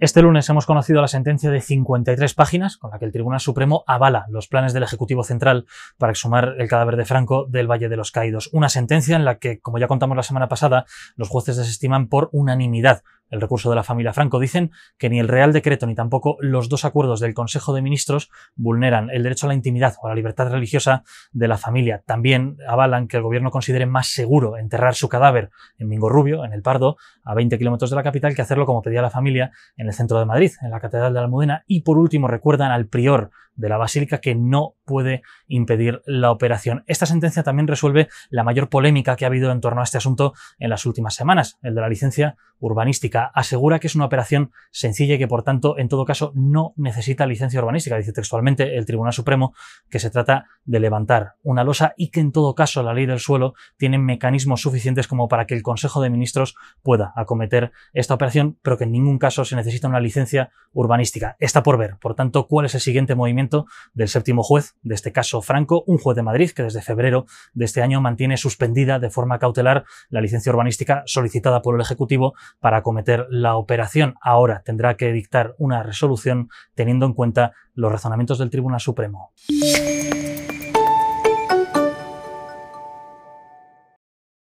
Este lunes hemos conocido la sentencia de 53 páginas con la que el Tribunal Supremo avala los planes del Ejecutivo Central para exhumar el cadáver de Franco del Valle de los Caídos. Una sentencia en la que, como ya contamos la semana pasada, los jueces desestiman por unanimidad el recurso de la familia Franco, dicen que ni el Real Decreto ni tampoco los dos acuerdos del Consejo de Ministros vulneran el derecho a la intimidad o a la libertad religiosa de la familia. También avalan que el gobierno considere más seguro enterrar su cadáver en Mingo Rubio, en el Pardo, a 20 kilómetros de la capital, que hacerlo como pedía la familia en el centro de Madrid, en la Catedral de Almudena. Y por último recuerdan al prior de la Basílica que no puede impedir la operación. Esta sentencia también resuelve la mayor polémica que ha habido en torno a este asunto en las últimas semanas, el de la licencia urbanística. Asegura que es una operación sencilla y que, por tanto, en todo caso, no necesita licencia urbanística. Dice textualmente el Tribunal Supremo que se trata de levantar una losa y que, en todo caso, la ley del suelo tiene mecanismos suficientes como para que el Consejo de Ministros pueda acometer esta operación, pero que en ningún caso se necesita una licencia urbanística. Está por ver, por tanto, cuál es el siguiente movimiento del séptimo juez, de este caso Franco, un juez de Madrid que desde febrero de este año mantiene suspendida de forma cautelar la licencia urbanística solicitada por el Ejecutivo para acometer la operación. Ahora tendrá que dictar una resolución teniendo en cuenta los razonamientos del Tribunal Supremo.